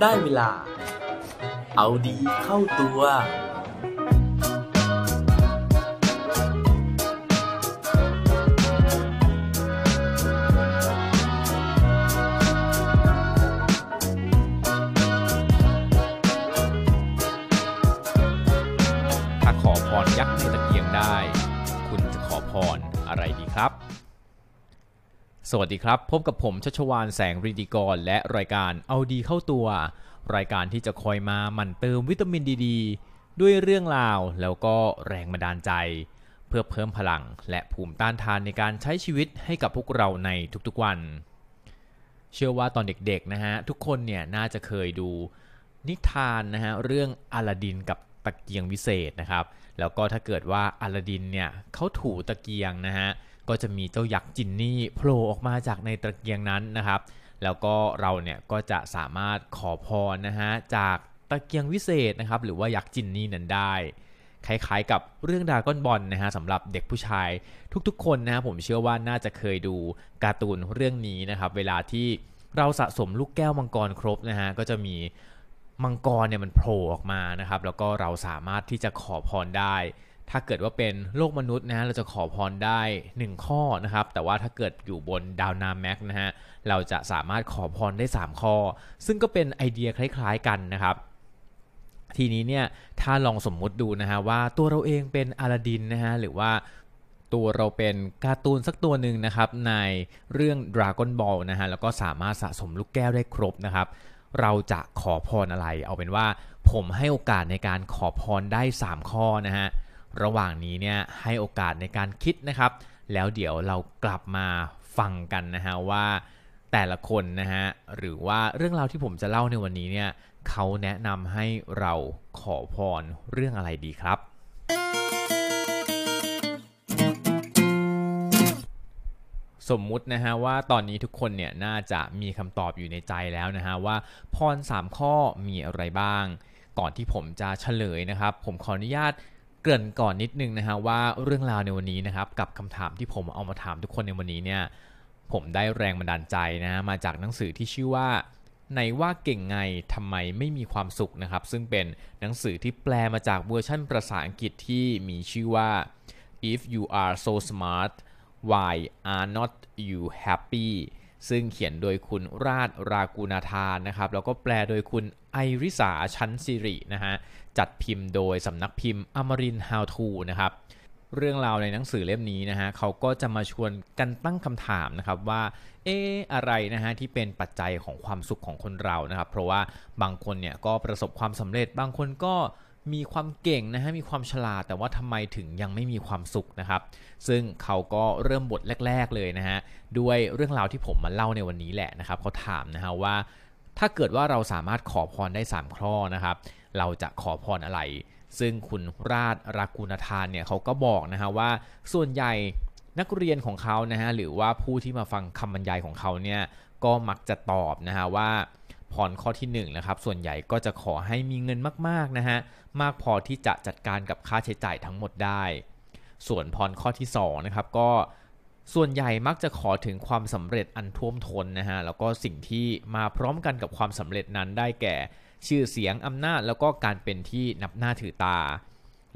ได้เวลา เอาดีเข้าตัว ถ้าขอพรยักษ์ในตะเกียงได้ คุณจะขอพรอะไรดีครับสวัสดีครับพบกับผมชัชวานแสงรีดีกรและรายการเอาดีเข้าตัว รายการที่จะคอยมาหมั่นเติมวิตามินดีดด้วยเรื่องราวแล้วก็แรงบันดาลใจ เพื่อเพิ่มพลังและภูมิต้านทานในการใช้ชีวิตให้กับพวกเราในทุกๆวัน เชื่อว่าตอนเด็กๆนะฮะทุกคนเนี่ยน่าจะเคยดูนิทานนะฮะเรื่องอลาดินกับตะเกียงวิเศษนะครับ แล้วก็ถ้าเกิดว่าอลาดินเนี่ยเขาถูตะเกียงนะฮะก็จะมีเจ้ายักษ์จินนี่โผล่ออกมาจากในตะเกียงนั้นนะครับ แล้วก็เราเนี่ยก็จะสามารถขอพรนะฮะจากตะเกียงวิเศษนะครับ หรือว่ายักษ์จินนี่นั้นได้ คล้ายๆกับเรื่องดาก้อนบอลนะฮะสำหรับเด็กผู้ชาย ทุกๆ คนนะผมเชื่อว่าน่าจะเคยดูการ์ตูนเรื่องนี้นะครับ เวลาที่เราสะสมลูกแก้วมังกรครบนะฮะก็จะมีมังกรเนี่ยมันโผล่ออกมานะครับแล้วก็เราสามารถที่จะขอพรได้ถ้าเกิดว่าเป็นโลกมนุษย์นะ เราจะขอพรได้ 1 ข้อนะครับ แต่ว่าถ้าเกิดอยู่บนดาวนาแม็กนะฮะ เราจะสามารถขอพรได้ 3 ข้อ ซึ่งก็เป็นไอเดียคล้ายๆ กันนะครับ ทีนี้เนี่ย ถ้าลองสมมุติดูนะฮะว่าตัวเราเองเป็นอลาดินนะฮะ หรือว่าตัวเราเป็นการ์ตูนสักตัวหนึ่งนะครับ ในเรื่อง Dragon Ball นะฮะ แล้วก็สามารถสะสมลูกแก้วได้ครบนะครับ เราจะขอพรอะไร เอาเป็นว่าผมให้โอกาสในการขอพรได้ 3 ข้อนะฮะระหว่างนี้เนี่ยให้โอกาสในการคิดนะครับแล้วเดี๋ยวเรากลับมาฟังกันนะฮะว่าแต่ละคนนะฮะหรือว่าเรื่องราวที่ผมจะเล่าในวันนี้เนี่ยเขาแนะนำให้เราขอพรเรื่องอะไรดีครับ สมมุตินะฮะว่าตอนนี้ทุกคนเนี่ยน่าจะมีคำตอบอยู่ในใจแล้วนะฮะว่าพร3ข้อมีอะไรบ้าง ก่อนที่ผมจะเฉลยนะครับผมขออนุญาตเกริ่นก่อนนิดนึงนะฮะว่าเรื่องราวในวันนี้นะครับ กับคำถามที่ผมเอามาถามทุกคนในวันนี้เนี่ย ผมได้แรงบันดาลใจนะฮะมาจากหนังสือที่ชื่อว่า ในว่าเก่งไงทำไมไม่มีความสุขนะครับ ซึ่งเป็นหนังสือที่แปลมาจากเวอร์ชั่นภาษาอังกฤษที่มีชื่อว่า if you are so smart why are not you happy ซึ่งเขียนโดยคุณราชรากูนาธานนะครับ แล้วก็แปลโดยคุณไอริสาชั้นสิรินะฮะจัดพิมพ์โดยสำนักพิมพ์อมรินฮาวทูนะครับเรื่องราวในหนังสือเล่มนี้นะฮะเขาก็จะมาชวนกันตั้งคำถามนะครับว่าเอออะไรนะฮะที่เป็นปัจจัยของความสุขของคนเรานะครับเพราะว่าบางคนเนี่ยก็ประสบความสำเร็จ บางคนก็มีความเก่งนะฮะมีความฉลาด แต่ว่าทำไมถึงยังไม่มีความสุขนะครับซึ่งเขาก็เริ่มบทแรก ๆเลยนะฮะด้วยเรื่องราวที่ผมมาเล่าในวันนี้แหละนะครับ เขาถามนะฮะว่าถ้าเกิดว่าเราสามารถขอพรได้3ข้อนะครับเราจะขอพรอะไร ซึ่งคุณราชรักุณทานเนี่ยเขาก็บอกนะฮะว่าส่วนใหญ่นักเรียนของเขานะฮะหรือว่าผู้ที่มาฟังคำบรรยายของเขาเนี่ยก็มักจะตอบ นะฮะว่าพรข้อที่1นนะครับส่วนใหญ่ก็จะขอให้มีเงินมากๆนะฮะมากพอที่จะจัดการกับค่าใช้จ่ายทั้งหมดได้ ส่วนพรข้อที่2นะครับก็ส่วนใหญ่มักจะขอถึงความสำเร็จอันท่วมท้นนะฮะ แล้วก็สิ่งที่มาพร้อมกันกับความสำเร็จนั้นได้แก่ชื่อเสียงอำนาจ แล้วก็การเป็นที่นับหน้าถือตา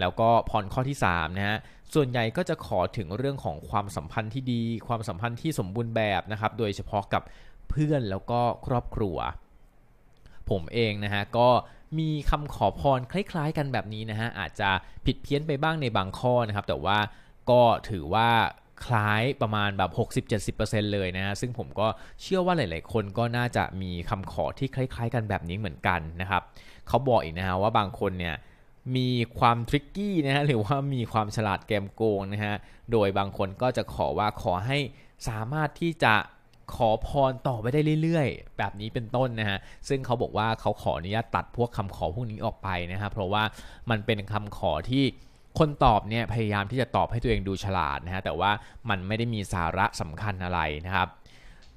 แล้วก็พรข้อที่3นะฮะ ส่วนใหญ่ก็จะขอถึงเรื่องของความสัมพันธ์ที่ดี ความสัมพันธ์ที่สมบูรณ์แบบนะครับ โดยเฉพาะกับเพื่อนแล้วก็ครอบครัว ผมเองนะฮะก็มีคำขอพรคล้าย ๆ กันแบบนี้นะฮะอาจจะผิดเพี้ยนไปบ้างในบางข้อนะครับ แต่ว่าก็ถือว่าคล้ายประมาณแบบ 60-70%เลยนะฮะซึ่งผมก็เชื่อว่าหลาย ๆ คนก็น่าจะมีคำขอที่คล้าย ๆ กันแบบนี้เหมือนกันนะครับเขาบอกอีกนะฮะว่าบางคนเนี่ยมีความทริกกี้นะฮะหรือว่ามีความฉลาดเกมโกงนะฮะโดยบางคนก็จะขอว่าขอให้สามารถที่จะขอพรต่อไปได้เรื่อยๆ แบบนี้เป็นต้นนะฮะซึ่งเขาบอกว่าเขาขออนุญาตตัดพวกคำขอพวกนี้ออกไปนะฮะเพราะว่ามันเป็นคำขอที่คนตอบเนี่ยพยายามที่จะตอบให้ตัวเองดูฉลาดนะฮะแต่ว่ามันไม่ได้มีสาระสำคัญอะไรนะครับ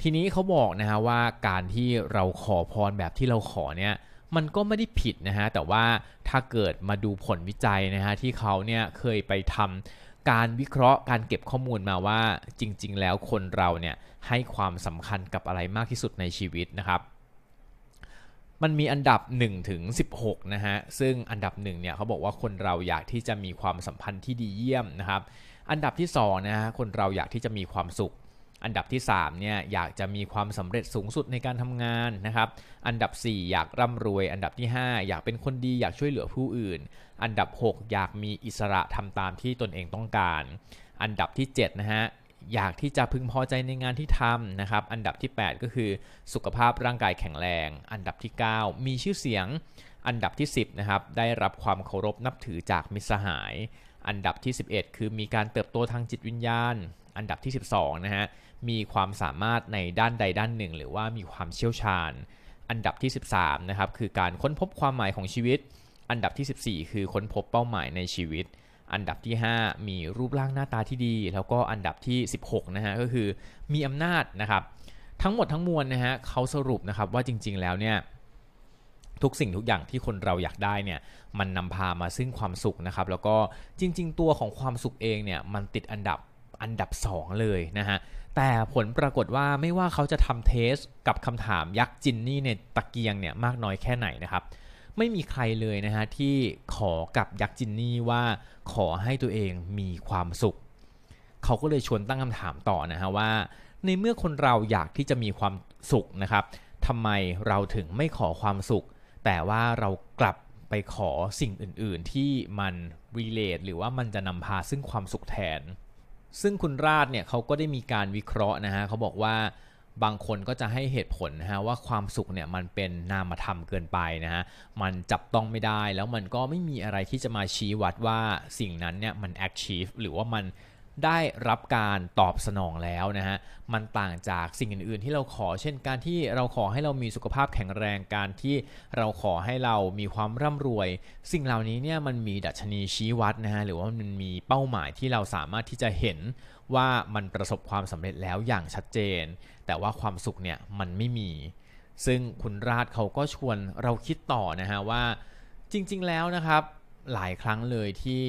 ทีนี้เขาบอกนะฮะว่าการที่เราขอพรแบบที่เราขอเนี่ยมันก็ไม่ได้ผิดนะฮะแต่ว่าถ้าเกิดมาดูผลวิจัยนะฮะที่เขาเนี่ยเคยไปทำการวิเคราะห์การเก็บข้อมูลมาว่าจริง ๆ แล้วคนเราเนี่ยให้ความสำคัญกับอะไรมากที่สุดในชีวิตนะครับมันมีอันดับ1ถึง16นะฮะ ซึ่งอันดับ1เนี่ยเขาบอกว่าคนเราอยากที่จะมีความสัมพันธ์ที่ดีเยี่ยมนะครับ อันดับที่2นะฮะ คนเราอยากที่จะมีความสุข อันดับที่3เนี่ยอยากจะมีความสำเร็จสูงสุดในการทำงานนะครับ อันดับ 4 อยากร่ำรวย อันดับที่ 5 อยากเป็นคนดีอยากช่วยเหลือผู้อื่น อันดับ 6 อยากมีอิสระทำตามที่ตนเองต้องการ อันดับที่7นะฮะอยากที่จะพึงพอใจในงานที่ทำนะครับอันดับที่ 8 ก็คือสุขภาพร่างกายแข็งแรง อันดับที่ 9 มีชื่อเสียง อันดับที่10นะครับได้รับความเคารพนับถือจากมิตรสหาย อันดับที่ 11 คือมีการเติบโตทางจิตวิญญาณ อันดับที่ 12นะฮะมีความสามารถในด้านใดด้านหนึ่ง หรือว่ามีความเชี่ยวชาญ อันดับที่ 13นะครับคือการค้นพบความหมายของชีวิต อันดับที่14คือค้นพบเป้าหมายในชีวิตอันดับที่ 5 มีรูปร่างหน้าตาที่ดี แล้วก็อันดับที่ 16นะฮะก็คือมีอำนาจนะครับทั้งหมดทั้งมวลนะฮะเขาสรุปนะครับว่าจริง ๆ แล้วเนี่ยทุกสิ่งทุกอย่างที่คนเราอยากได้เนี่ยมันนำพามาซึ่งความสุขนะครับ แล้วก็จริงๆ ตัวของความสุขเองเนี่ย มันติดอันดับอันดับ 2 เลยนะฮะแต่ผลปรากฏว่าไม่ว่าเขาจะทำเทสกับคำถามยักษ์จินนี่ในตะเกียงเนี่ยมากน้อยแค่ไหนนะครับไม่มีใครเลยนะฮะที่ขอกับยักษ์จินนี่ว่าขอให้ตัวเองมีความสุข เขาก็เลยชวนตั้งคำถามต่อนะฮะว่า ในเมื่อคนเราอยากที่จะมีความสุขนะครับทำไมเราถึงไม่ขอความสุข แต่ว่าเรากลับไปขอสิ่งอื่นๆที่มันรีเลทหรือว่ามันจะนำพาซึ่งความสุขแทน ซึ่งคุณราชเนี่ยเขาก็ได้มีการวิเคราะห์นะฮะเขาบอกว่าบางคนก็จะให้เหตุผลนะฮะว่าความสุขเนี่ยมันเป็นนามธรรมเกินไปนะฮะมันจับต้องไม่ได้แล้วมันก็ไม่มีอะไรที่จะมาชี้วัดว่าสิ่งนั้นเนี่ยมัน achieve หรือว่ามันได้รับการตอบสนองแล้วนะฮะ มันต่างจากสิ่งอื่น ๆ ที่เราขอ เช่นการที่เราขอให้เรามีสุขภาพแข็งแรง การที่เราขอให้เรามีความร่ำรวย สิ่งเหล่านี้เนี่ยมันมีดัชนีชี้วัดนะฮะ หรือว่ามันมีเป้าหมายที่เราสามารถที่จะเห็นว่ามันประสบความสำเร็จแล้วอย่างชัดเจน แต่ว่าความสุขเนี่ยมันไม่มี ซึ่งคุณราชเขาก็ชวนเราคิดต่อนะฮะว่าจริงๆแล้วนะครับหลายครั้งเลยที่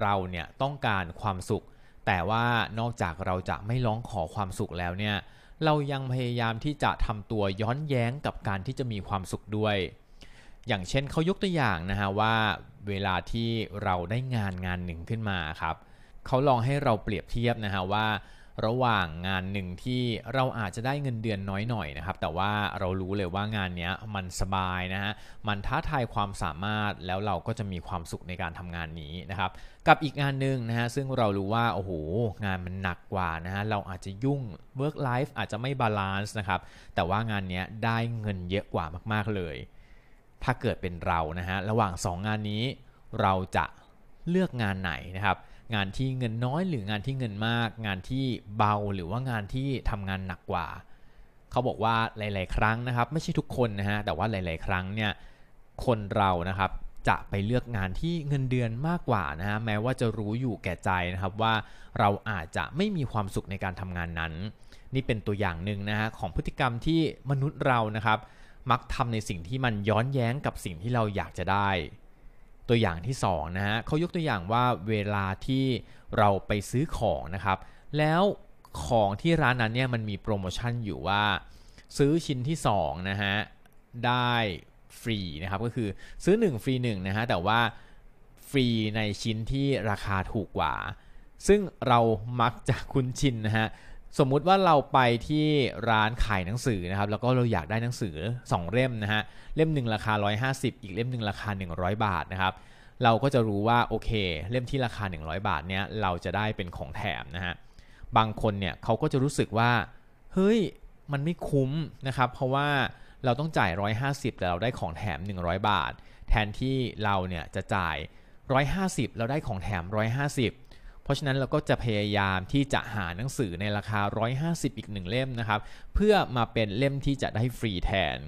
เราเนี่ยต้องการความสุขแต่ว่านอกจากเราจะไม่ร้องขอความสุขแล้วเนี่ย เรายังพยายามที่จะทำตัวย้อนแย้งกับการที่จะมีความสุขด้วย อย่างเช่นเขายกตัวอย่างนะฮะว่าเวลาที่เราได้งานงานหนึ่งขึ้นมาครับ เขาลองให้เราเปรียบเทียบนะฮะว่าระหว่างงานหนึ่งที่เราอาจจะได้เงินเดือนน้อยหน่อยนะครับ แต่ว่าเรารู้เลยว่างานนี้มันสบายนะฮะมันท้าทายความสามารถแล้วเราก็จะมีความสุขในการทำงานนี้นะครับ กับอีกงานหนึ่งนะฮะซึ่งเรารู้ว่าโอ้โหงานมันหนักกว่านะฮะเราอาจจะยุ่ง work life อาจจะไม่บาลานซ์นะครับ แต่ว่างานนี้ได้เงินเยอะกว่ามากๆเลย ถ้าเกิดเป็นเรานะฮะระหว่าง 2 งานนี้เราจะเลือกงานไหนนะครับงานที่เงินน้อยหรืองานที่เงินมาก งานที่เบาหรือว่างานที่ทำงานหนักกว่า เขาบอกว่าหลาย ๆ ครั้งนะครับไม่ใช่ทุกคนนะฮะแต่ว่าหลาย ๆ ครั้งเนี่ยคนเรานะครับจะไปเลือกงานที่เงินเดือนมากกว่านะฮะแม้ว่าจะรู้อยู่แก่ใจนะครับว่าเราอาจจะไม่มีความสุขในการทำงานนั้น นี่เป็นตัวอย่างหนึ่งนะฮะของพฤติกรรมที่มนุษย์เรานะครับมักทำในสิ่งที่มันย้อนแย้งกับสิ่งที่เราอยากจะได้ตัวอย่างที่2นะฮะเขายกตัวอย่างว่าเวลาที่เราไปซื้อของนะครับ แล้วของที่ร้านนั้นเนี่ยมันมีโปรโมชั่นอยู่ว่าซื้อชิ้นที่2นะฮะได้ฟรีนะครับ ก็คือซื้อ 1ฟรี1นะฮะแต่ว่าฟรีในชิ้นที่ราคาถูกกว่า ซึ่งเรามักจะคุ้นชินนะฮะสมมุติว่าเราไปที่ร้านขายหนังสือนะครับ แล้วก็เราอยากได้หนังสือ 2เล่มนะฮะเล่มหนึ่งราคา 150 อีกเล่มหนึ่งราคา 100 บาทนะครับ เราก็จะรู้ว่าโอเคเล่มที่ราคา 100 บาทเนี้ยเราจะได้เป็นของแถมนะฮะบางคนเนี่ยเขาก็จะรู้สึกว่าเฮ้ยมันไม่คุ้มนะครับเพราะว่าเราต้องจ่าย 150 แต่เราได้ของแถม 100 บาท แทนที่เราเนี่ยจะจ่าย 150 เราได้ของแถม 150เพราะฉะนั้นเราก็จะพยายามที่จะหาหนังสือในราคา 150 อีกหนึ่งเล่มนะครับ เพื่อมาเป็นเล่มที่จะได้ฟรีแทน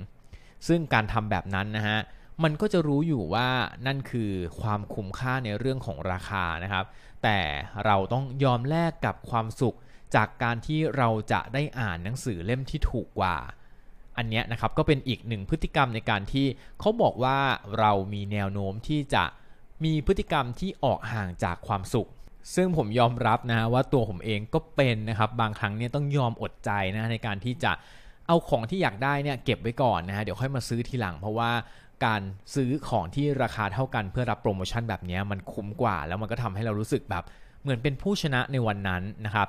ซึ่งการทำแบบนั้นนะฮะ มันก็จะรู้อยู่ว่านั่นคือความคุ้มค่าในเรื่องของราคานะครับ แต่เราต้องยอมแลกกับความสุข จากการที่เราจะได้อ่านหนังสือเล่มที่ถูกกว่า อันนี้นะครับก็เป็นอีกหนึ่งพฤติกรรมในการที่เขาบอกว่าเรามีแนวโน้มที่จะมีพฤติกรรมที่ออกห่างจากความสุขซึ่งผมยอมรับนะฮะว่าตัวผมเองก็เป็นนะครับ บางครั้งเนี่ยต้องยอมอดใจนะ ในการที่จะเอาของที่อยากได้เนี่ย เก็บไว้ก่อนนะฮะเดี๋ยวค่อยมาซื้อทีหลังเพราะว่าการซื้อของที่ราคาเท่ากันเพื่อรับโปรโมชั่นแบบนี้มันคุ้มกว่าแล้วมันก็ทำให้เรารู้สึกแบบเหมือนเป็นผู้ชนะในวันนั้นนะครับ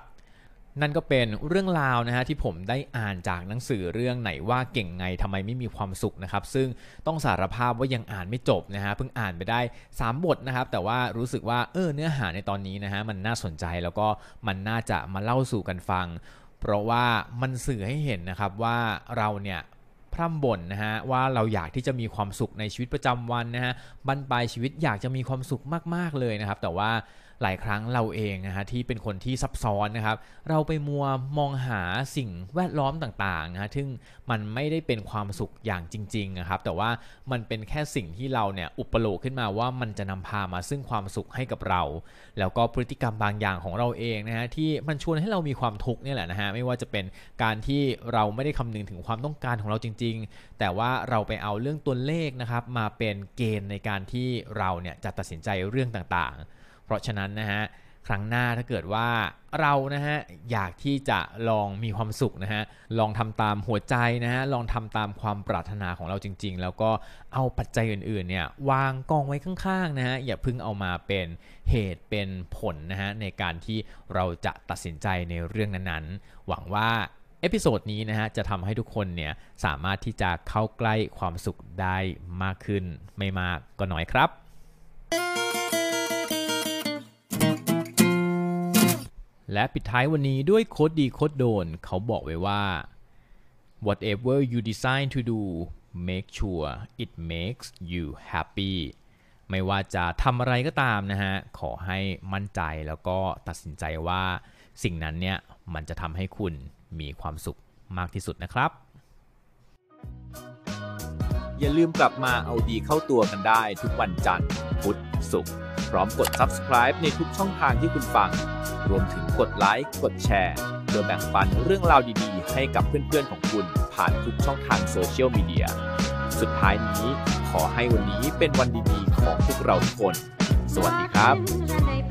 นั่นก็เป็นเรื่องราวนะฮะ ที่ผมได้อ่านจากหนังสือเรื่องไหนว่าเก่งไงทำไมไม่มีความสุขนะครับ ซึ่งต้องสารภาพว่ายังอ่านไม่จบนะฮะเพิ่งอ่านไปได้ 3 บทนะครับ แต่ว่ารู้สึกว่าเออเนื้อหาในตอนนี้นะฮะ มันน่าสนใจแล้วก็มันน่าจะมาเล่าสู่กันฟัง เพราะว่ามันสื่อให้เห็นนะครับว่าเราเนี่ยพร่ำบ่นนะฮะว่าเราอยากที่จะมีความสุขในชีวิตประจำวันนะฮะบรรปลายชีวิตอยากจะมีความสุขมาก ๆเลยนะครับ แต่ว่าหลายครั้งเราเองนะฮะที่เป็นคนที่ซับซ้อนนะครับ เราไปมัวมองหาสิ่งแวดล้อมต่างๆนะฮะซึ่งมันไม่ได้เป็นความสุขอย่างจริงๆนะครับแต่ว่ามันเป็นแค่สิ่งที่เราเนี่ยอุปโลงขึ้นมาว่ามันจะนำพามาซึ่งความสุขให้กับเรา แล้วก็พฤติกรรมบางอย่างของเราเองนะฮะที่มันชวนให้เรามีความทุกข์นี่ยแหละนะฮะไม่ว่าจะเป็นการที่เราไม่ได้คำนึงถึงความต้องการของเราจริงๆ แต่ว่าเราไปเอาเรื่องตัวเลขนะครับมาเป็นเกณฑ์ในการที่เราเนี่ยจะตัดสินใจเรื่องต่างๆเพราะฉะนั้น นะฮะ ครั้งหน้าถ้าเกิดว่าเรานะฮะ อยากที่จะลองมีความสุขนะฮะ ลองทำตามหัวใจนะฮะ ลองทำตามความปรารถนาของเราจริง ๆ แล้วก็เอาปัจจัยอื่นๆ เนี่ยวางกองไว้ข้างๆ นะฮะ อย่าพึ่งเอามาเป็นเหตุเป็นผลนะฮะในการที่เราจะตัดสินใจในเรื่องนั้นๆ หวังว่าเอพิโซดนี้นะฮะ จะทำให้ทุกคนเนี่ยสามารถที่จะเข้าใกล้ความสุขได้มากขึ้นไม่มากก็น้อยครับและปิดท้ายวันนี้ด้วยโคดดีโคดโดน เขาบอกไว้ว่า whatever you design to do make sure it makes you happy ไม่ว่าจะทำอะไรก็ตามนะฮะ ขอให้มั่นใจแล้วก็ตัดสินใจว่า สิ่งนั้นเนี่ย มันจะทำให้คุณมีความสุขมากที่สุดนะครับ อย่าลืมกลับมาเอาดีเข้าตัวกันได้ทุกวันจันทร์พุธศุกร์พร้อมกด subscribe ในทุกช่องทางที่คุณฟังรวมถึงกดไลค์ กดแชร์โดยแบ่งปันเรื่องราวดีๆ ให้กับเพื่อนๆ ของคุณผ่านทุกช่องทางโซเชียลมีเดีย สุดท้ายนี้ขอให้วันนี้เป็นวันดีๆของทุกเราทุกคน สวัสดีครับ